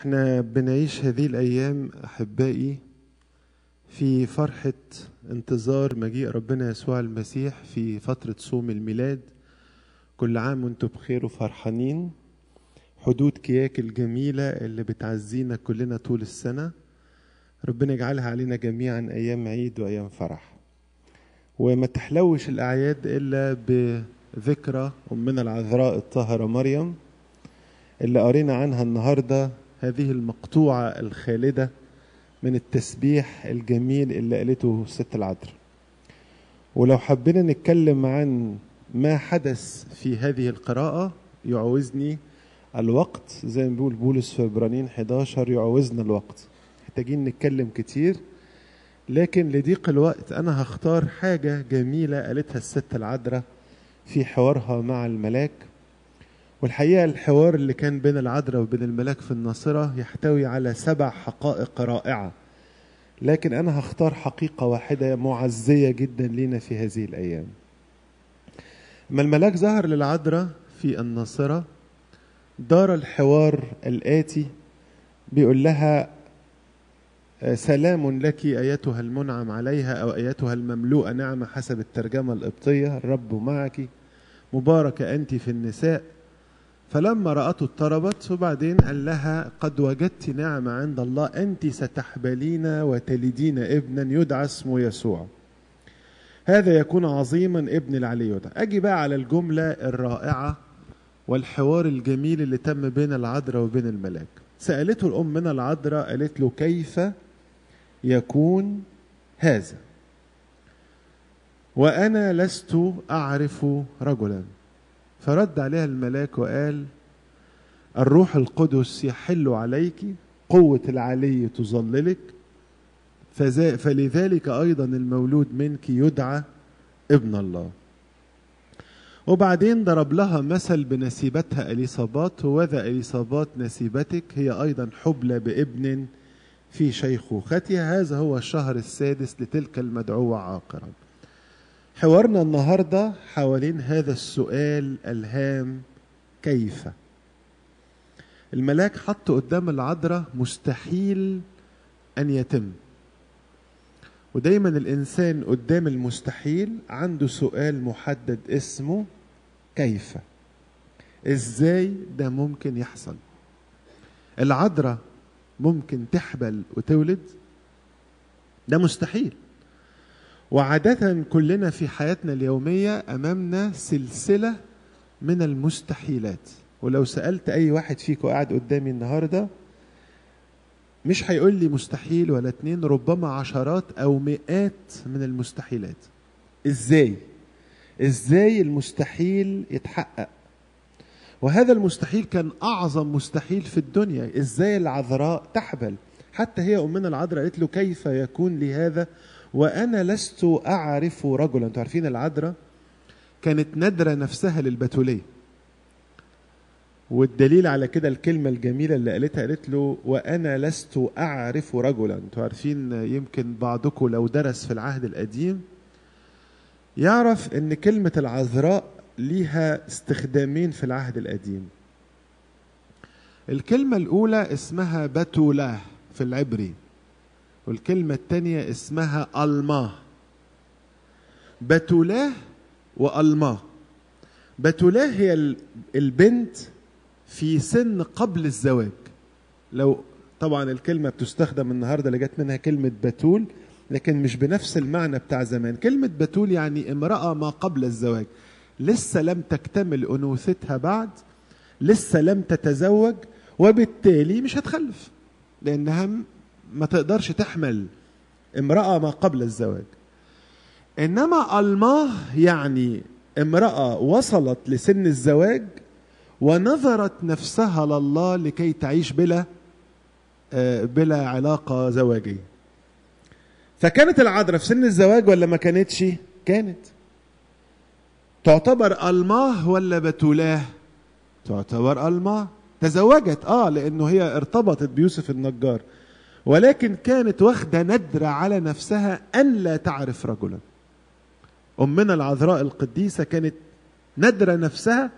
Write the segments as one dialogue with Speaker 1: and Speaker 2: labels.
Speaker 1: احنا بنعيش هذه الايام احبائي في فرحه انتظار مجيء ربنا يسوع المسيح في فتره صوم الميلاد كل عام وانتم بخير وفرحانين حدود كياك الجميله اللي بتعزينا كلنا طول السنه ربنا يجعلها علينا جميعا ايام عيد وايام فرح وما تحلوش الاعياد الا بذكرى امنا العذراء الطاهره مريم اللي قرينا عنها النهارده هذه المقطوعة الخالدة من التسبيح الجميل اللي قالته ست العذراء ولو حبينا نتكلم عن ما حدث في هذه القراءة يعوزني الوقت زي ما بيقول بولس في عبرانيين 11 يعوزنا الوقت محتاجين نتكلم كتير لكن لضيق الوقت أنا هختار حاجة جميلة قالتها الست العذراء في حوارها مع الملاك والحقيقة الحوار اللي كان بين العذراء وبين الملاك في الناصرة يحتوي على سبع حقائق رائعة لكن أنا هختار حقيقة واحدة معزية جدا لنا في هذه الأيام ما الملاك ظهر للعذراء في الناصرة دار الحوار الآتي بيقول لها سلام لك أيتها المنعم عليها أو أيتها المملوءة نعمة حسب الترجمة القبطية الرب معك مباركة أنت في النساء فلما رأته اضطربت وبعدين قال لها قد وجدت نعمة عند الله أنت ستحبلين وتلدين ابنا يدعى اسمه يسوع هذا يكون عظيما ابن العلي يدعى أجي بقى على الجملة الرائعة والحوار الجميل اللي تم بين العذراء وبين الملاك سألته الأم من العذراء قالت له كيف يكون هذا وأنا لست أعرف رجلا فرد عليها الملاك وقال الروح القدس يحل عليك قوة العلي تظللك فلذلك أيضا المولود منك يدعى ابن الله وبعدين ضرب لها مثل بنسيبتها اليصابات وذا اليصابات نسيبتك هي ايضا حبلى بابن في شيخوختها هذا هو الشهر السادس لتلك المدعوه عاقرا حوارنا النهارده حوالين هذا السؤال الهام كيف الملاك حط قدام العذراء مستحيل ان يتم ودايما الانسان قدام المستحيل عنده سؤال محدد اسمه كيف ازاي ده ممكن يحصل العذراء ممكن تحبل وتولد ده مستحيل وعادة كلنا في حياتنا اليومية أمامنا سلسلة من المستحيلات ولو سألت أي واحد فيكم قاعد قدامي النهاردة مش هيقول لي مستحيل ولا اتنين ربما عشرات أو مئات من المستحيلات إزاي؟ إزاي المستحيل يتحقق؟ وهذا المستحيل كان أعظم مستحيل في الدنيا إزاي العذراء تحبل حتى هي أمنا العذراء قالت له كيف يكون لهذا وأنا لست أعرف رجلا أنتوا عارفين العذراء كانت نادرة نفسها للبتولية والدليل على كده الكلمة الجميلة اللي قالتها قالت له وأنا لست أعرف رجلا أنتوا عارفين يمكن بعضكم لو درس في العهد القديم يعرف أن كلمة العذراء ليها استخدامين في العهد القديم الكلمة الأولى اسمها بتولاه في العبري والكلمة التانية اسمها الما بتولاه والما بتولاه هي البنت في سن قبل الزواج لو طبعا الكلمة بتستخدم النهاردة اللي جت منها كلمة بتول لكن مش بنفس المعنى بتاع زمان كلمة بتول يعني امرأة ما قبل الزواج لسه لم تكتمل أنوثتها بعد لسه لم تتزوج وبالتالي مش هتخلف لأنها ما تقدرش تحمل امرأة ما قبل الزواج إنما الماه يعني امرأة وصلت لسن الزواج ونظرت نفسها لله لكي تعيش بلا آه، بلا علاقة زواجية فكانت العذراء في سن الزواج ولا ما كانتش كانت تعتبر الماه ولا بتولاه تعتبر الماه تزوجت اه لانه هي ارتبطت بيوسف النجار ولكن كانت واخدة ندرة على نفسها أن لا تعرف رجلا أمنا العذراء القديسة كانت ندرة نفسها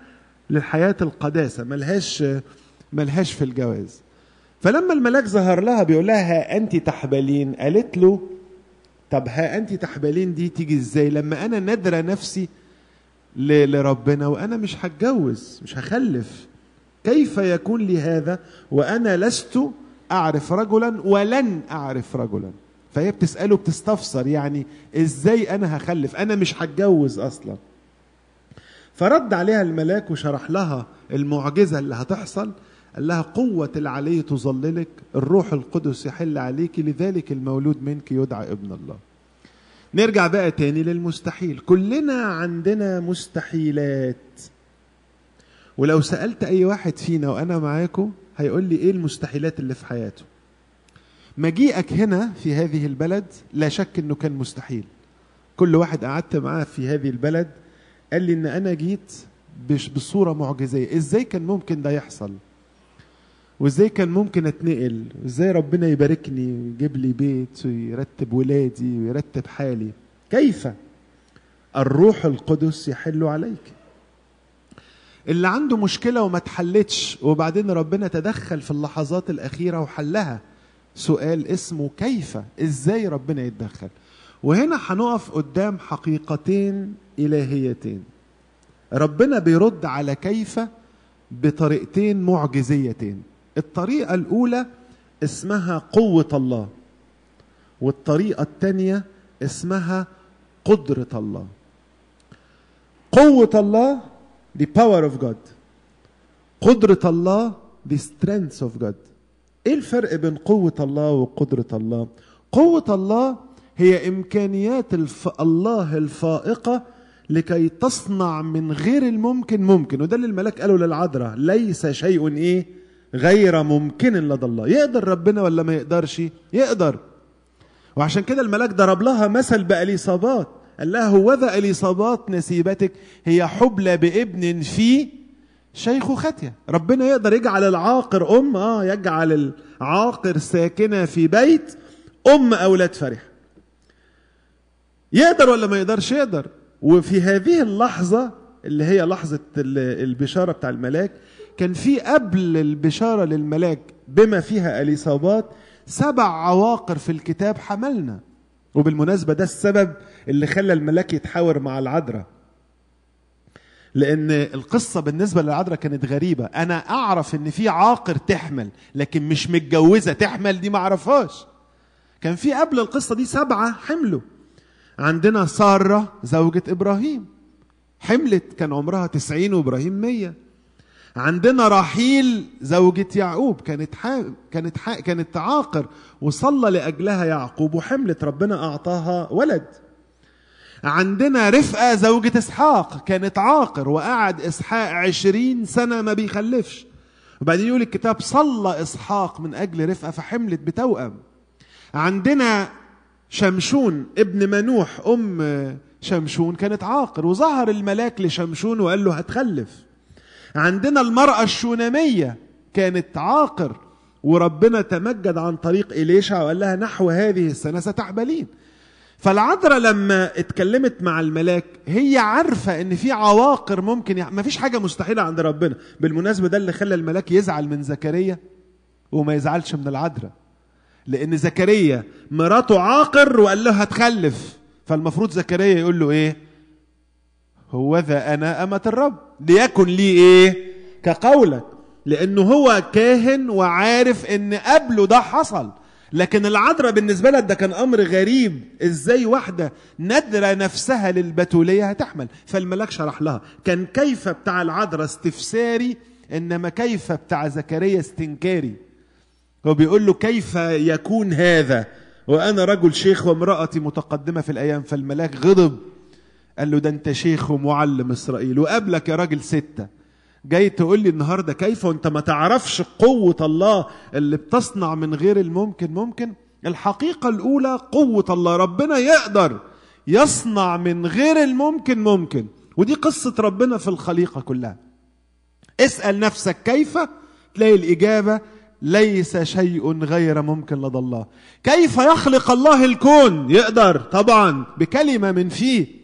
Speaker 1: للحياة القداسة ملهاش ملهاش في الجواز فلما الملاك ظهر لها بيقول لها ها أنت تحبلين قالت له طب ها أنت تحبلين دي تيجي إزاي لما أنا ندرة نفسي لربنا وأنا مش هتجوز مش هخلف كيف يكون لي هذا وأنا لست أعرف رجلا ولن أعرف رجلا فهي بتسأله بتستفسر يعني إزاي أنا هخلف أنا مش هتجوز أصلا فرد عليها الملاك وشرح لها المعجزة اللي هتحصل قال لها قوة العلي تظللك الروح القدس يحل عليك لذلك المولود منك يدعى ابن الله نرجع بقى تاني للمستحيل كلنا عندنا مستحيلات ولو سألت أي واحد فينا وأنا معاكم هيقول لي ايه المستحيلات اللي في حياته مجيئك هنا في هذه البلد لا شك انه كان مستحيل كل واحد قعدت معاه في هذه البلد قال لي ان انا جيت بصورة معجزية ازاي كان ممكن ده يحصل وازاي كان ممكن اتنقل وازاي ربنا يباركني ويجيب لي بيت ويرتب ولادي ويرتب حالي كيف الروح القدس يحل عليك اللي عنده مشكلة وما اتحلتش وبعدين ربنا تدخل في اللحظات الأخيرة وحلها سؤال اسمه كيف ازاي ربنا يتدخل وهنا هنقف قدام حقيقتين إلهيتين ربنا بيرد على كيف بطريقتين معجزيتين الطريقة الأولى اسمها قوة الله والطريقة الثانية اسمها قدرة الله قوة الله the power of God قدرة الله the strength of God ايه الفرق بين قوة الله وقدرة الله قوة الله هي إمكانيات الف... الله الفائقة لكي تصنع من غير الممكن ممكن وده اللي الملاك قاله للعذراء ليس شيء ايه غير ممكن لدى الله يقدر ربنا ولا ما يقدرش يقدر وعشان كده الملاك ضرب لها مثل بأليصابات قال لها هوذا اليصابات نسيبتك هي حبلى بابن في شيخ ختية ربنا يقدر يجعل العاقر أم آه يجعل العاقر ساكنة في بيت أم أولاد فرح يقدر ولا ما يقدرش يقدر وفي هذه اللحظة اللي هي لحظة البشارة بتاع الملاك كان في قبل البشارة للملاك بما فيها اليصابات سبع عواقر في الكتاب حملنا وبالمناسبة ده السبب اللي خلى الملاك يتحاور مع العذراء لأن القصة بالنسبة للعذراء كانت غريبة أنا أعرف إن في عاقر تحمل لكن مش متجوزة تحمل دي معرفهاش كان في قبل القصة دي سبعة حملوا عندنا سارة زوجة إبراهيم حملت كان عمرها تسعين وإبراهيم مية عندنا رحيل زوجة يعقوب كانت حا... كانت حا... كانت عاقر وصلى لأجلها يعقوب وحملت ربنا أعطاها ولد. عندنا رفقة زوجة إسحاق كانت عاقر وقعد إسحاق عشرين سنة ما بيخلفش. وبعدين يقول الكتاب صلى إسحاق من أجل رفقة فحملت بتوأم. عندنا شمشون ابن منوح أم شمشون كانت عاقر وظهر الملاك لشمشون وقال له هتخلف. عندنا المرأة الشونامية كانت عاقر وربنا تمجد عن طريق إليشا وقال لها نحو هذه السنة ستحبلين فالعذراء لما اتكلمت مع الملاك هي عارفة ان في عواقر ممكن يح... مفيش حاجة مستحيلة عند ربنا بالمناسبة ده اللي خلى الملاك يزعل من زكريا وما يزعلش من العذراء لان زكريا مراته عاقر وقال لها هتخلف فالمفروض زكريا يقول له ايه هو ذا أنا أمة الرب ليكن لي إيه كقولك لأنه هو كاهن وعارف إن قبله ده حصل لكن العذراء بالنسبة لها ده كان أمر غريب إزاي واحدة ندرة نفسها للبتولية هتحمل فالملاك شرح لها كان كيف بتاع العذراء استفساري إنما كيف بتاع زكريا استنكاري هو بيقول له كيف يكون هذا وأنا رجل شيخ وامرأتي متقدمة في الأيام فالملاك غضب قال له ده انت شيخ ومعلم اسرائيل وقابلك يا راجل سته جاي تقول لي النهارده كيف وانت ما تعرفش قوه الله اللي بتصنع من غير الممكن ممكن الحقيقه الاولى قوه الله ربنا يقدر يصنع من غير الممكن ممكن ودي قصه ربنا في الخليقه كلها اسال نفسك كيف تلاقي الاجابه ليس شيء غير ممكن لدى الله كيف يخلق الله الكون يقدر طبعا بكلمه من فيه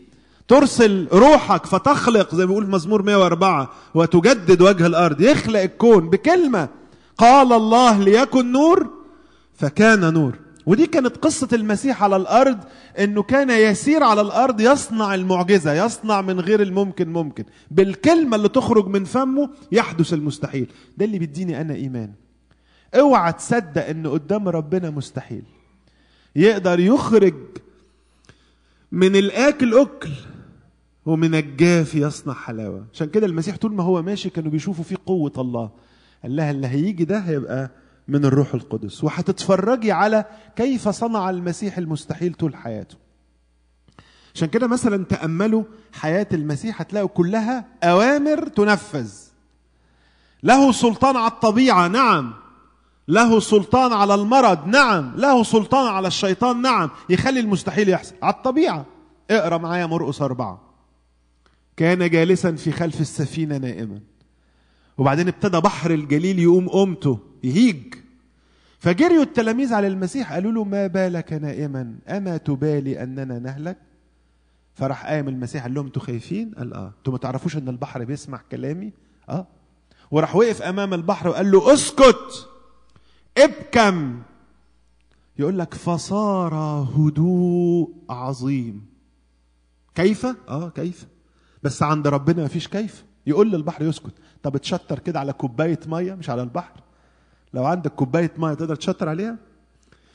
Speaker 1: ترسل روحك فتخلق زي ما بيقول مزمور 104 وتجدد وجه الارض يخلق الكون بكلمه قال الله ليكن نور فكان نور ودي كانت قصة المسيح على الأرض أنه كان يسير على الأرض يصنع المعجزة يصنع من غير الممكن ممكن بالكلمة اللي تخرج من فمه يحدث المستحيل ده اللي بيديني أنا إيمان اوعى تصدق أن قدام ربنا مستحيل يقدر يخرج من الآكل أكل من الجاف يصنع حلاوة عشان كده المسيح طول ما هو ماشي كانوا بيشوفوا فيه قوة الله قال لها اللي هيجي ده هيبقى من الروح القدس وهتتفرجي على كيف صنع المسيح المستحيل طول حياته عشان كده مثلا تأملوا حياة المسيح هتلاقوا كلها أوامر تنفذ له سلطان على الطبيعة نعم له سلطان على المرض نعم له سلطان على الشيطان نعم يخلي المستحيل يحصل على الطبيعة اقرأ معايا مرقس أربعة كان جالسا في خلف السفينة نائما وبعدين ابتدى بحر الجليل يقوم قومته يهيج فجريوا التلاميذ على المسيح قالوا له ما بالك نائما أما تبالي أننا نهلك فراح قايم المسيح قال لهم انتوا خايفين قال اه انتوا ما تعرفوش ان البحر بيسمع كلامي اه وراح وقف امام البحر وقال له اسكت ابكم يقول لك فصار هدوء عظيم كيف اه كيف بس عند ربنا مفيش كيف يقول للبحر يسكت طب اتشطر كده على كوبايه ميه مش على البحر لو عندك كوبايه ميه تقدر تشطر عليها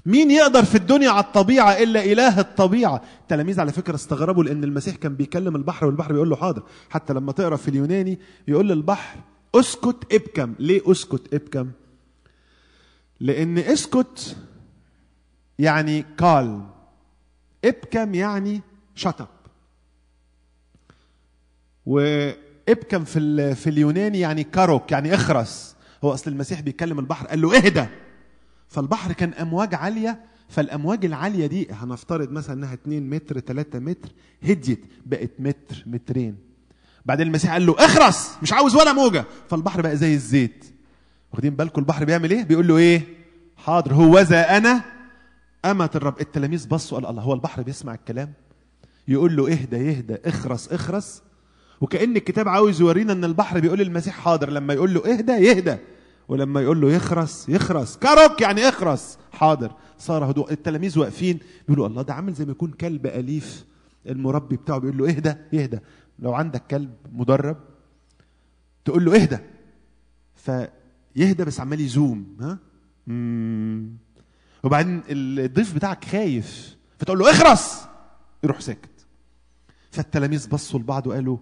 Speaker 1: مين يقدر في الدنيا على الطبيعة إلا إله الطبيعة التلاميذ على فكرة استغربوا لأن المسيح كان بيكلم البحر والبحر بيقول له حاضر حتى لما تقرأ في اليوناني يقول للبحر اسكت ابكم ليه اسكت ابكم لأن اسكت يعني قال ابكم يعني شطر وابكم في في اليوناني يعني كاروك يعني اخرس هو اصل المسيح بيتكلم البحر قال له اهدى فالبحر كان امواج عاليه فالامواج العاليه دي هنفترض مثلا انها 2 متر 3 متر هديت بقت متر مترين بعدين المسيح قال له اخرس مش عاوز ولا موجه فالبحر بقى زي الزيت واخدين بالكم البحر بيعمل ايه بيقول له ايه حاضر هو ذا انا امة الرب التلاميذ بصوا قال الله هو البحر بيسمع الكلام يقول له اهدى يهدى اخرس اخرس وكأن الكتاب عاوز يورينا ان البحر بيقول المسيح حاضر لما يقول له اهدى يهدى ولما يقول له يخرس يخرس كاروك يعني اخرس حاضر صار هدوء التلاميذ واقفين بيقولوا الله ده عامل زي ما يكون كلب اليف المربي بتاعه بيقول له اهدى اهدى لو عندك كلب مدرب تقول له اهدى فيهدى بس عمال يزوم ها وبعدين الضيف بتاعك خايف فتقول له اخرس يروح ساكت فالتلاميذ بصوا لبعض وقالوا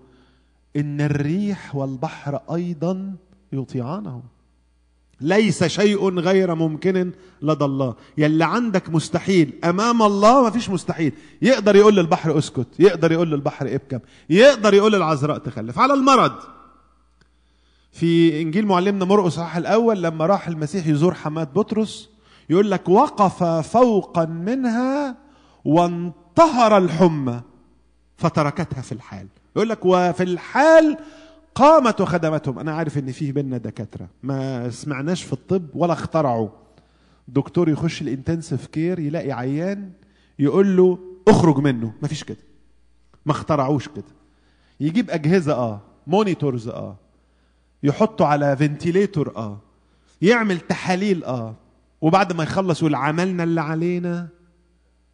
Speaker 1: ان الريح والبحر ايضا يطيعانه ليس شيء غير ممكن لدى الله يلي عندك مستحيل امام الله ما فيش مستحيل يقدر يقول للبحر اسكت يقدر يقول للبحر ابكم يقدر يقول للعذراء تخلف على المرض في انجيل معلمنا مرقس صحاح الاول لما راح المسيح يزور حماه بطرس يقول لك وقف فوقا منها وانطهر الحمى فتركتها في الحال يقول لك وفي الحال قامت وخدمتهم انا عارف ان في بينا دكاتره ما سمعناش في الطب ولا اخترعوا دكتور يخش الانتنسيف كير يلاقي عيان يقول له اخرج منه ما فيش كده ما اخترعوش كده يجيب اجهزه اه مونيتورز اه يحطه على فنتيليتور اه يعمل تحاليل اه وبعد ما يخلص يقول عملنا اللي علينا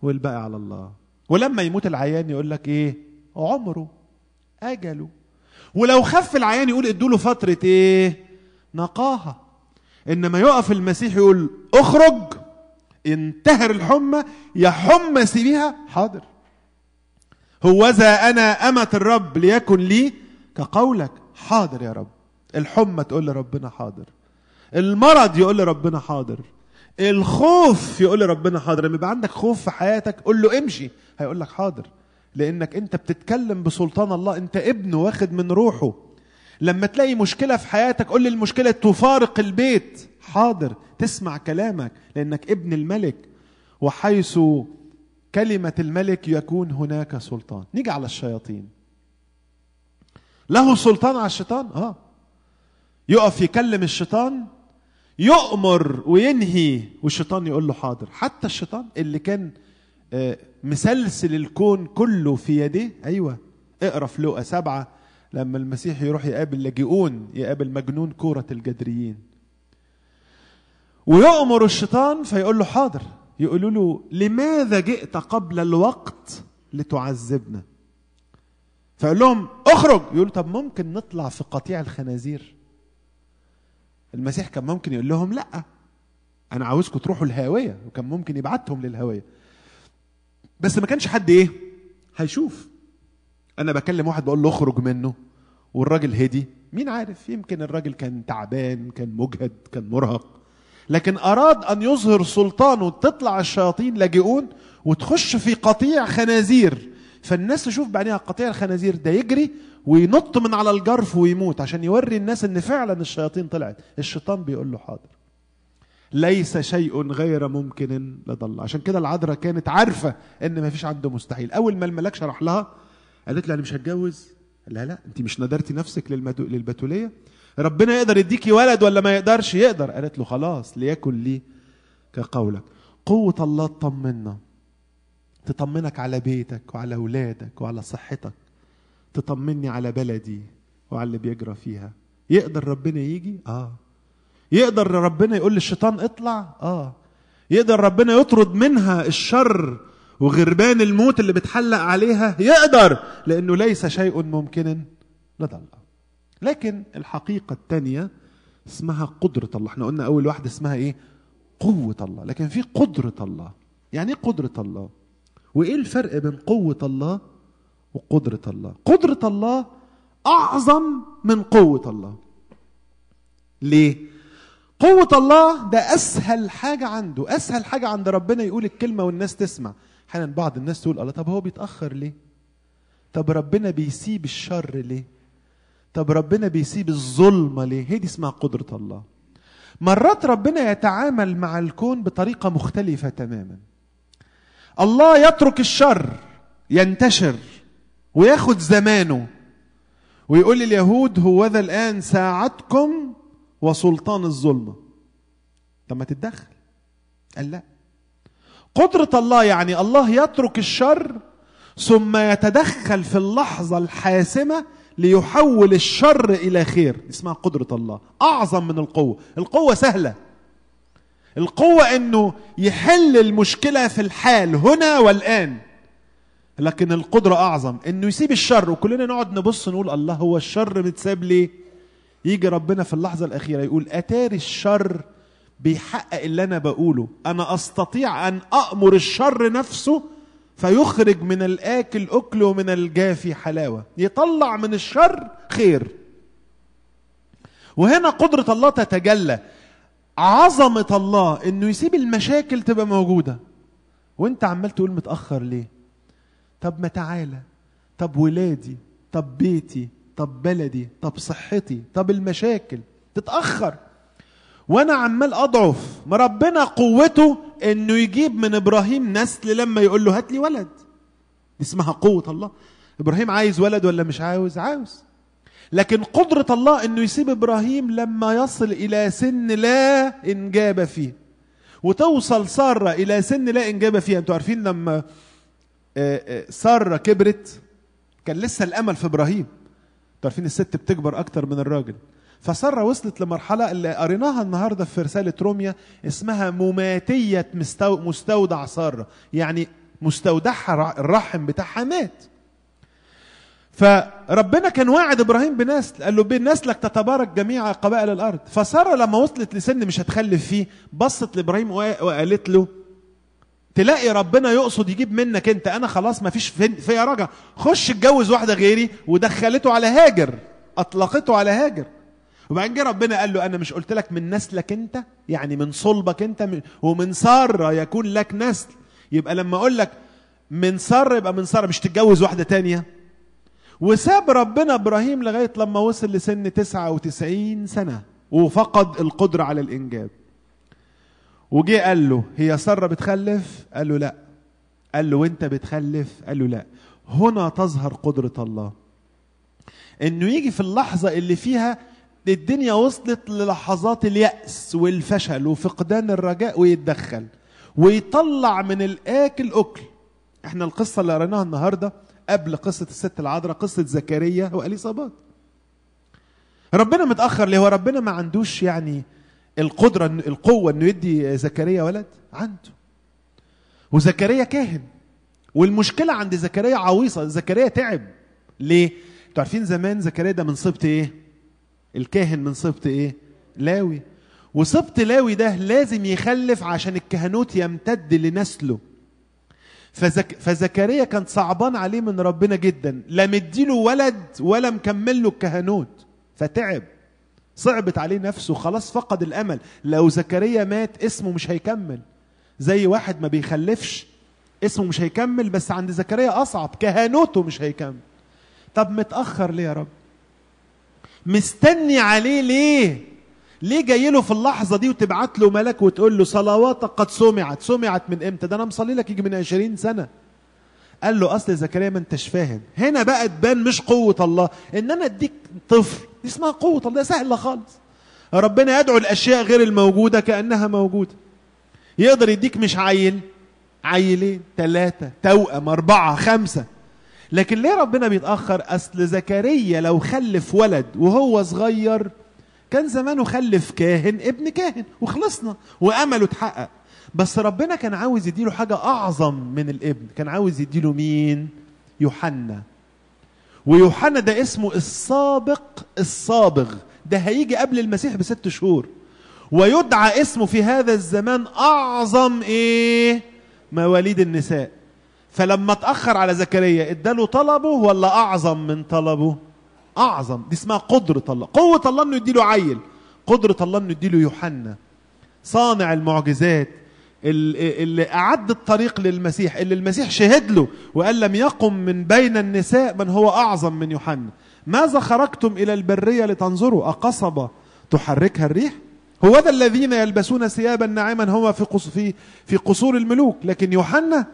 Speaker 1: والباقي على الله ولما يموت العيان يقول لك ايه عمره أجله ولو خف العيان يقول ادوا له فترة إيه؟ نقاهة إنما يقف المسيح يقول اخرج انتهر الحمى يا حمى سيبيها حاضر هوذا أنا أمة الرب ليكن لي كقولك حاضر يا رب الحمى تقول لربنا حاضر المرض يقول لربنا حاضر الخوف يقول لربنا حاضر لما يبقى عندك خوف في حياتك قول له امشي هيقول لك حاضر لانك انت بتتكلم بسلطان الله انت ابنه واخد من روحه لما تلاقي مشكله في حياتك قول المشكله تفارق البيت حاضر تسمع كلامك لانك ابن الملك وحيث كلمه الملك يكون هناك سلطان نيجي على الشياطين له سلطان على الشيطان اه يقف يكلم الشيطان يؤمر وينهي والشيطان يقول له حاضر حتى الشيطان اللي كان آه، مسلسل الكون كله في يديه أيوة اقرأ في لوقا سبعة لما المسيح يروح يقابل لاجئون يقابل مجنون كورة الجدريين ويؤمر الشيطان فيقول له حاضر يقولوا له لماذا جئت قبل الوقت لتعذبنا فيقول لهم اخرج يقولوا طب ممكن نطلع في قطيع الخنازير المسيح كان ممكن يقول لهم لا انا عاوزكم تروحوا الهاويه وكان ممكن يبعتهم للهاويه بس ما كانش حد ايه هيشوف انا بكلم واحد بقول له اخرج منه والراجل هدي مين عارف يمكن الراجل كان تعبان كان مجهد كان مرهق لكن اراد ان يظهر سلطانه تطلع الشياطين لاجئون وتخش في قطيع خنازير فالناس تشوف بعينيها قطيع الخنازير ده يجري وينط من على الجرف ويموت عشان يوري الناس ان فعلا الشياطين طلعت الشيطان بيقول له حاضر ليس شيء غير ممكن لدى الله عشان كده العذراء كانت عارفة ان ما فيش عنده مستحيل اول ما الملاك شرح لها قالت له انا مش هتجوز لا لا انت مش ندرتي نفسك للمدو... للبتولية ربنا يقدر يديكي ولد ولا ما يقدرش يقدر قالت له خلاص ليكن لي كقولك قوة الله تطمنا تطمنك على بيتك وعلى أولادك وعلى صحتك تطمني على بلدي وعلى اللي بيجرى فيها يقدر ربنا يجي اه يقدر ربنا يقول للشيطان اطلع اه يقدر ربنا يطرد منها الشر وغربان الموت اللي بتحلق عليها يقدر لانه ليس شيء ممكن لدى الله لكن الحقيقه الثانيه اسمها قدره الله احنا قلنا اول واحده اسمها ايه قوه الله لكن في قدره الله يعني ايه قدره الله وايه الفرق بين قوه الله وقدره الله قدره الله اعظم من قوه الله ليه قوة الله ده أسهل حاجة عنده أسهل حاجة عند ربنا يقول الكلمة والناس تسمع أحيانا بعض الناس تقول الله طب هو بيتأخر ليه طب ربنا بيسيب الشر ليه طب ربنا بيسيب الظلمة ليه هي دي اسمها قدرة الله مرات ربنا يتعامل مع الكون بطريقة مختلفة تماما الله يترك الشر ينتشر وياخد زمانه ويقول لليهود هوذا الآن ساعتكم وسلطان الظلمه طب ما تتدخل قال لا قدره الله يعني الله يترك الشر ثم يتدخل في اللحظه الحاسمه ليحول الشر الى خير اسمها قدره الله اعظم من القوه القوه سهله القوه انه يحل المشكله في الحال هنا والان لكن القدره اعظم انه يسيب الشر وكلنا نقعد نبص نقول الله هو الشر متساب ليه يجي ربنا في اللحظة الأخيرة يقول أتاري الشر بيحقق اللي أنا بقوله أنا أستطيع أن أأمر الشر نفسه فيخرج من الآكل أكل ومن الجافي حلاوة يطلع من الشر خير وهنا قدرة الله تتجلى عظمة الله انه يسيب المشاكل تبقى موجودة وانت عمال تقول متأخر ليه طب ما تعالى طب ولادي طب بيتي طب بلدي طب صحتي طب المشاكل تتأخر وانا عمال اضعف ما ربنا قوته انه يجيب من ابراهيم نسل لما يقول له هات لي ولد دي اسمها قوه الله ابراهيم عايز ولد ولا مش عاوز عاوز لكن قدره الله انه يسيب ابراهيم لما يصل الى سن لا انجاب فيه وتوصل ساره الى سن لا انجاب فيها انتوا عارفين لما آه، آه، ساره كبرت كان لسه الامل في ابراهيم انتوا عارفين الست بتكبر اكتر من الراجل فساره وصلت لمرحله اللي قريناها النهارده في رساله روميا اسمها مماتيه مستو... مستودع ساره يعني مستودعها الرحم بتاعها مات فربنا كان واعد ابراهيم بنسل قال له بنسلك تتبارك جميع قبائل الارض فساره لما وصلت لسن مش هتخلف فيه بصت لابراهيم وقالت له تلاقي ربنا يقصد يجيب منك انت انا خلاص ما فيش فيا رجع خش اتجوز واحده غيري ودخلته على هاجر اطلقته على هاجر وبعدين جه ربنا قال له انا مش قلت لك من نسلك انت يعني من صلبك انت ومن ساره يكون لك نسل يبقى لما اقول لك من سار يبقى من ساره مش تتجوز واحده تانية وساب ربنا ابراهيم لغايه لما وصل لسن 99 سنه وفقد القدره على الانجاب وجه قال له هي ساره بتخلف قال له لا قال له وانت بتخلف قال له لا هنا تظهر قدره الله انه يجي في اللحظه اللي فيها الدنيا وصلت للحظات اليأس والفشل وفقدان الرجاء ويتدخل ويطلع من الآكل أكل احنا القصة اللي قريناها النهاردة قبل قصة الست العذراء قصة زكريا وإليصابات ربنا متأخر ليه هو ربنا ما عندوش يعني القدرة القوة انه يدي زكريا ولد عنده وزكريا كاهن والمشكلة عند زكريا عويصة زكريا تعب ليه انتوا عارفين زمان زكريا ده من صبت ايه الكاهن من صبت ايه لاوي وصبت لاوي ده لازم يخلف عشان الكهنوت يمتد لنسله فزك... فزكريا كان صعبان عليه من ربنا جدا لا مديله ولد ولا مكمل له الكهنوت فتعب صعبت عليه نفسه خلاص فقد الامل لو زكريا مات اسمه مش هيكمل زي واحد ما بيخلفش اسمه مش هيكمل بس عند زكريا اصعب كهنوته مش هيكمل طب متاخر ليه يا رب مستني عليه ليه ليه جاي له في اللحظه دي وتبعت له ملك وتقول له صلواتك قد سمعت سمعت من امتى ده انا مصلي لك يجي من 20 سنه قال له أصل زكريا ما أنتش فاهم هنا بقى تبان مش قوة الله إن أنا أديك طفل دي اسمها قوة الله سهلة خالص ربنا يدعو الأشياء غير الموجودة كأنها موجودة يقدر يديك مش عيل عيلين ثلاثة توأم أربعة خمسة لكن ليه ربنا بيتأخر أصل زكريا لو خلف ولد وهو صغير كان زمانه خلف كاهن ابن كاهن وخلصنا وأمله اتحقق بس ربنا كان عاوز يديله حاجة أعظم من الابن كان عاوز يديله مين يوحنا ويوحنا ده اسمه السابق الصابغ ده هيجي قبل المسيح بست شهور ويدعى اسمه في هذا الزمان أعظم إيه مواليد النساء فلما اتأخر على زكريا اداله طلبه ولا أعظم من طلبه أعظم دي اسمها قدرة الله قوة الله إنه يديله عيل قدرة الله إنه يديله يوحنا صانع المعجزات اللي أعد الطريق للمسيح اللي المسيح شهد له وقال لم يقم من بين النساء من هو أعظم من يوحنا ماذا خرجتم إلى البرية لتنظروا أقصبة تحركها الريح هو ذا الذين يلبسون ثيابا ناعما هما في في في قصور الملوك لكن يوحنا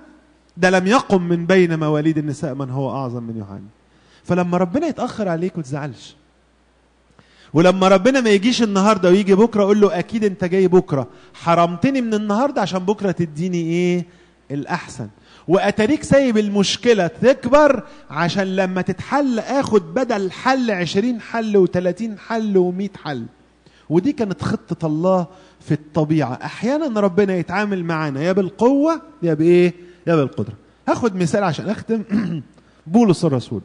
Speaker 1: ده لم يقم من بين مواليد النساء من هو أعظم من يوحنا فلما ربنا يتأخر عليك وتزعلش ولما ربنا ما يجيش النهارده ويجي بكره اقول له اكيد انت جاي بكره حرمتني من النهارده عشان بكره تديني ايه الاحسن واتاريك سايب المشكلة تكبر عشان لما تتحل اخد بدل حل عشرين حل و حل و حل ودي كانت خطة الله في الطبيعة احيانا ربنا يتعامل معانا يا بالقوة يا بايه يا بالقدرة هاخد مثال عشان اختم بولس الرسول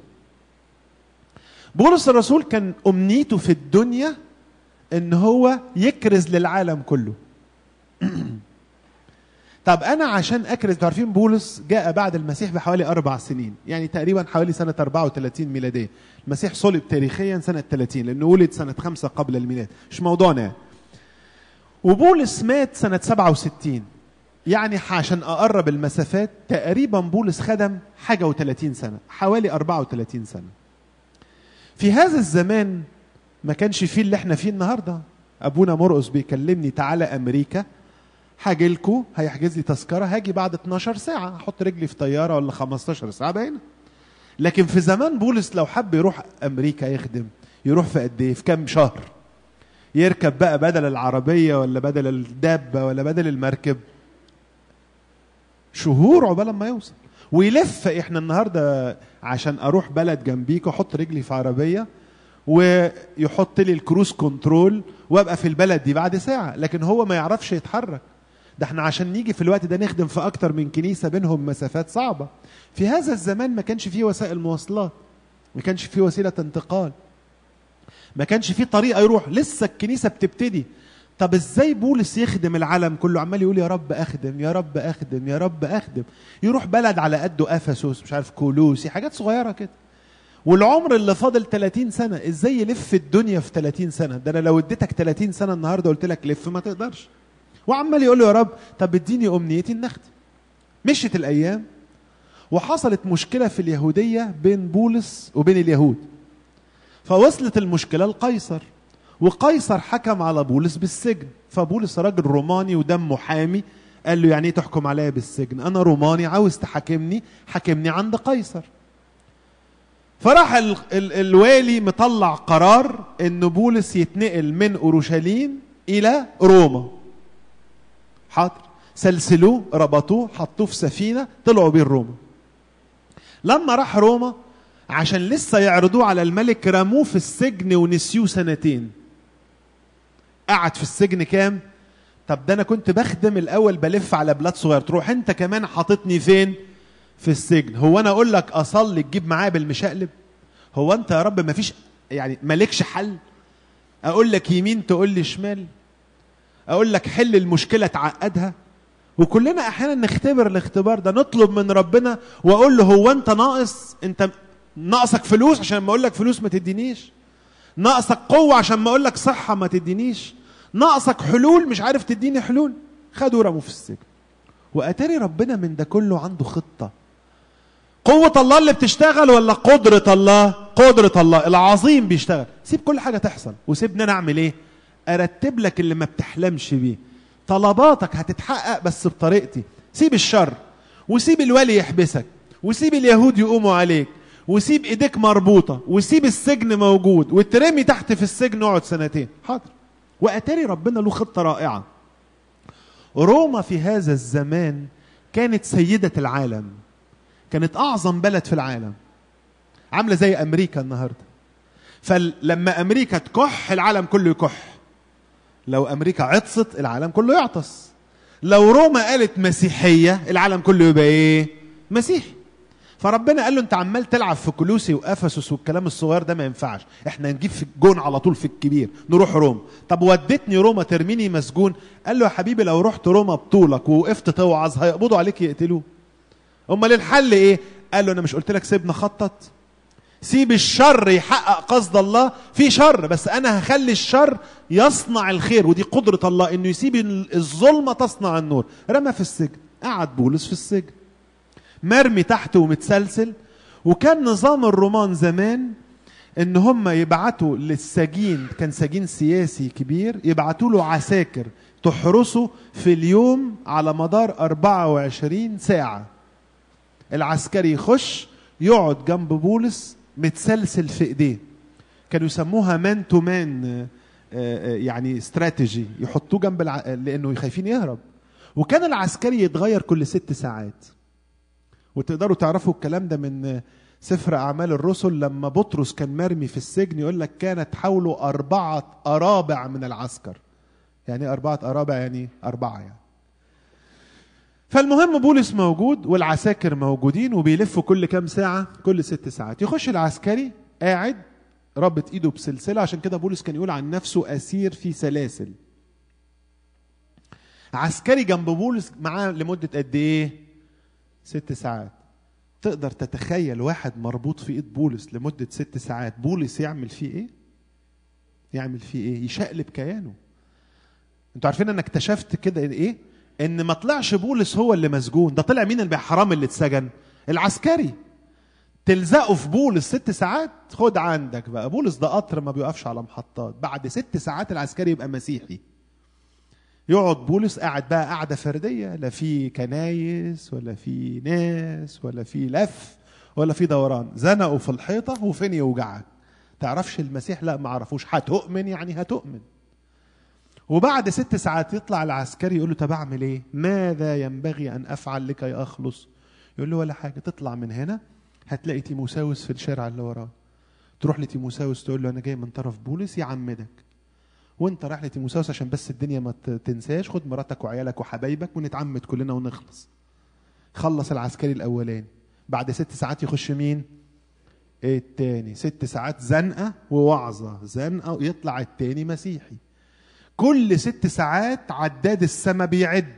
Speaker 1: بولس الرسول كان امنيته في الدنيا ان هو يكرز للعالم كله طب انا عشان اكرز تعرفين بولس جاء بعد المسيح بحوالي اربع سنين يعني تقريبا حوالي سنه 34 ميلاديه المسيح صلب تاريخيا سنه 30 لانه ولد سنه 5 قبل الميلاد مش موضوعنا وبولس مات سنه 67 يعني عشان اقرب المسافات تقريبا بولس خدم حاجه و30 سنه حوالي 34 سنه في هذا الزمان ما كانش فيه اللي احنا فيه النهارده ابونا مرقص بيكلمني تعالى امريكا هاجي لكم هيحجز لي تذكره هاجي بعد 12 ساعه احط رجلي في طياره ولا 15 ساعه باينه لكن في زمان بولس لو حب يروح امريكا يخدم يروح في قد ايه في كام شهر يركب بقى بدل العربيه ولا بدل الدابه ولا بدل المركب شهور عقبال ما يوصل ويلف احنا النهارده عشان اروح بلد جنبيك احط رجلي في عربيه ويحط لي الكروز كنترول وابقى في البلد دي بعد ساعه لكن هو ما يعرفش يتحرك ده احنا عشان نيجي في الوقت ده نخدم في اكتر من كنيسه بينهم مسافات صعبه في هذا الزمان ما كانش فيه وسائل مواصلات ما كانش فيه وسيله انتقال ما كانش فيه طريقه يروح لسه الكنيسه بتبتدي طب ازاي بولس يخدم العالم كله عمال يقول يا رب اخدم يا رب اخدم يا رب اخدم يروح بلد على قده افسوس مش عارف كولوسي حاجات صغيره كده والعمر اللي فاضل 30 سنه ازاي يلف الدنيا في 30 سنه ده انا لو اديتك 30 سنه النهارده قلت لك لف ما تقدرش وعمال يقول له يا رب طب اديني امنيتي ان اخدم مشت الايام وحصلت مشكله في اليهوديه بين بولس وبين اليهود فوصلت المشكله لقيصر وقيصر حكم على بولس بالسجن فبولس راجل روماني ودمه حامي قال له يعني ايه تحكم عليا بالسجن انا روماني عاوز تحاكمني حاكمني عند قيصر فراح ال ال الوالي مطلع قرار ان بولس يتنقل من اورشليم الى روما حاضر سلسلوه ربطوه حطوه في سفينه طلعوا بيه روما لما راح روما عشان لسه يعرضوه على الملك رموه في السجن ونسيوه سنتين قعد في السجن كام طب ده انا كنت بخدم الاول بلف على بلاد صغير تروح انت كمان حاططني فين في السجن هو انا اقول لك اصلي تجيب معايا بالمشقلب هو انت يا رب ما فيش يعني مالكش حل اقول لك يمين تقول لي شمال اقول لك حل المشكله تعقدها وكلنا احيانا نختبر الاختبار ده نطلب من ربنا واقول له هو انت ناقص انت ناقصك فلوس عشان ما اقول لك فلوس ما تدينيش ناقصك قوه عشان ما اقول لك صحه ما تدينيش ناقصك حلول مش عارف تديني حلول خدوا رموه في السجن واتاري ربنا من ده كله عنده خطه قوة الله اللي بتشتغل ولا قدرة الله؟ قدرة الله العظيم بيشتغل، سيب كل حاجة تحصل وسيبني أنا أعمل إيه؟ أرتب لك اللي ما بتحلمش بيه. طلباتك هتتحقق بس بطريقتي، سيب الشر وسيب الولي يحبسك وسيب اليهود يقوموا عليك وسيب إيديك مربوطة وسيب السجن موجود وترمي تحت في السجن اقعد سنتين، حاضر. واتاري ربنا له خطه رائعه روما في هذا الزمان كانت سيده العالم كانت اعظم بلد في العالم عامله زي امريكا النهارده فلما امريكا تكح العالم كله يكح لو امريكا عطست العالم كله يعطس لو روما قالت مسيحيه العالم كله يبقى ايه مسيحي فربنا قال له انت عمال تلعب في كلوسي وافسس والكلام الصغير ده ما ينفعش احنا نجيب في الجون على طول في الكبير نروح روما طب وديتني روما ترميني مسجون قال له يا حبيبي لو رحت روما بطولك ووقفت توعظ هيقبضوا عليك يقتلوه امال الحل ايه قال له انا مش قلت لك سيبنا خطط سيب الشر يحقق قصد الله في شر بس انا هخلي الشر يصنع الخير ودي قدره الله انه يسيب الظلمه تصنع النور رمى في السجن قعد بولس في السجن مرمي تحت ومتسلسل وكان نظام الرومان زمان ان هم يبعتوا للسجين كان سجين سياسي كبير يبعتوا له عساكر تحرسه في اليوم على مدار 24 ساعة العسكري يخش يقعد جنب بولس متسلسل في ايديه كانوا يسموها مان تو مان يعني استراتيجي يحطوه جنب الع... لانه خايفين يهرب وكان العسكري يتغير كل ست ساعات وتقدروا تعرفوا الكلام ده من سفر أعمال الرسل لما بطرس كان مرمي في السجن يقول لك كانت حوله أربعة أرابع من العسكر يعني إيه أربعة أرابع يعني أربعة يعني فالمهم بولس موجود والعساكر موجودين وبيلفوا كل كام ساعة كل ست ساعات يخش العسكري قاعد ربط ايده بسلسلة عشان كده بولس كان يقول عن نفسه أسير في سلاسل عسكري جنب بولس معاه لمدة قد ايه ست ساعات تقدر تتخيل واحد مربوط في ايد بولس لمده ست ساعات بولس يعمل فيه ايه يعمل فيه ايه يشقلب كيانه انتوا عارفين انا اكتشفت كده ايه ان ما طلعش بولس هو اللي مسجون ده طلع مين حرام اللي اتسجن العسكري تلزقه في بولس ست ساعات خد عندك بقى بولس ده قطر ما بيقفش على محطات بعد ست ساعات العسكري يبقى مسيحي يقعد بولس قاعد بقى قاعده فرديه لا في كنايس ولا في ناس ولا في لف ولا في دوران زنقوا في الحيطه وفين يوجعك تعرفش المسيح لا ما عرفوش هتؤمن يعني هتؤمن وبعد ست ساعات يطلع العسكري يقول له طب اعمل ايه ماذا ينبغي ان افعل لكي اخلص يقول له ولا حاجه تطلع من هنا هتلاقي تيموساوس في الشارع اللي وراه تروح لتيموساوس تقول له انا جاي من طرف بولس يعمدك وانت رايح لتيموساوس عشان بس الدنيا ما تنساش خد مراتك وعيالك وحبايبك ونتعمد كلنا ونخلص خلص العسكري الاولاني بعد ست ساعات يخش مين التاني ست ساعات زنقه ووعظه زنقه ويطلع التاني مسيحي كل ست ساعات عداد السما بيعد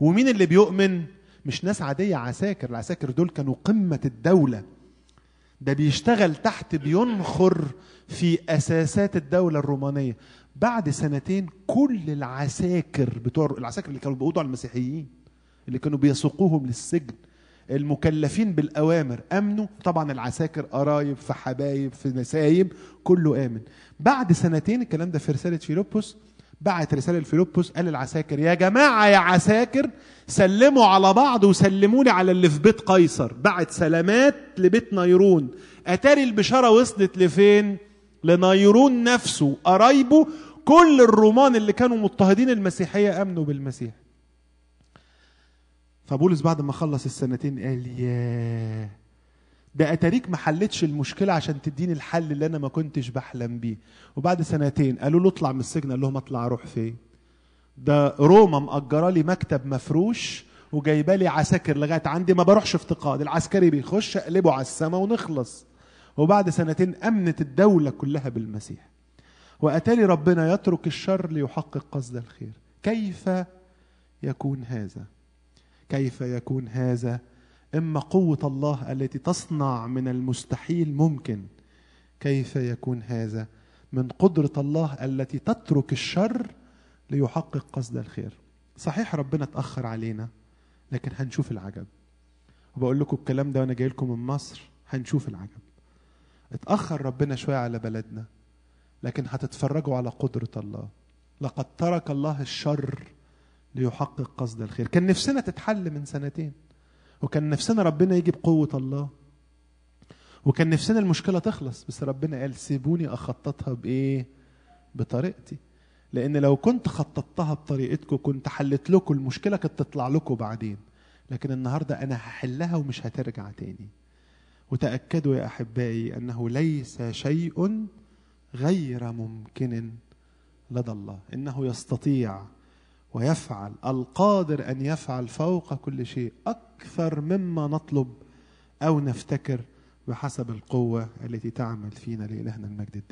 Speaker 1: ومين اللي بيؤمن مش ناس عاديه عساكر العساكر دول كانوا قمه الدوله ده بيشتغل تحت بينخر في اساسات الدوله الرومانيه بعد سنتين كل العساكر بتوع العساكر اللي كانوا بيقودوا على المسيحيين اللي كانوا بيسوقوهم للسجن المكلفين بالاوامر امنوا طبعا العساكر قرايب في حبايب في نسايب كله امن بعد سنتين الكلام ده في رساله فيلبس بعت رساله لفيلبس قال للعساكر يا جماعه يا عساكر سلموا على بعض وسلموني على اللي في بيت قيصر بعت سلامات لبيت نيرون اتاري البشاره وصلت لفين لنيرون نفسه قرايبه كل الرومان اللي كانوا مضطهدين المسيحية أمنوا بالمسيح فبولس بعد ما خلص السنتين قال ياه ده اتاريك ما حلتش المشكله عشان تديني الحل اللي انا ما كنتش بحلم بيه وبعد سنتين قالوا له اطلع من السجن قال لهم اطلع اروح فين ده روما مأجره لي مكتب مفروش وجايبه لي عساكر لغايه عندي ما بروحش افتقاد العسكري بيخش اقلبه على السماء ونخلص وبعد سنتين أمنت الدولة كلها بالمسيح واتالي ربنا يترك الشر ليحقق قصد الخير كيف يكون هذا كيف يكون هذا إما قوة الله التي تصنع من المستحيل ممكن كيف يكون هذا من قدرة الله التي تترك الشر ليحقق قصد الخير صحيح ربنا اتأخر علينا لكن هنشوف العجب وبقول لكم الكلام ده وانا جاي لكم من مصر هنشوف العجب اتأخر ربنا شوية على بلدنا لكن هتتفرجوا على قدرة الله لقد ترك الله الشر ليحقق قصد الخير كان نفسنا تتحل من سنتين وكان نفسنا ربنا يجي بقوة الله وكان نفسنا المشكلة تخلص بس ربنا قال سيبوني أخططها بإيه بطريقتي لأن لو كنت خططتها بطريقتكم كنت حلت لكم المشكلة كانت تطلع لكم بعدين لكن النهاردة أنا هحلها ومش هترجع تاني وتاكدوا يا احبائي انه ليس شيء غير ممكن لدى الله انه يستطيع ويفعل القادر ان يفعل فوق كل شيء اكثر مما نطلب او نفتكر بحسب القوه التي تعمل فينا لالهنا المجد الدائم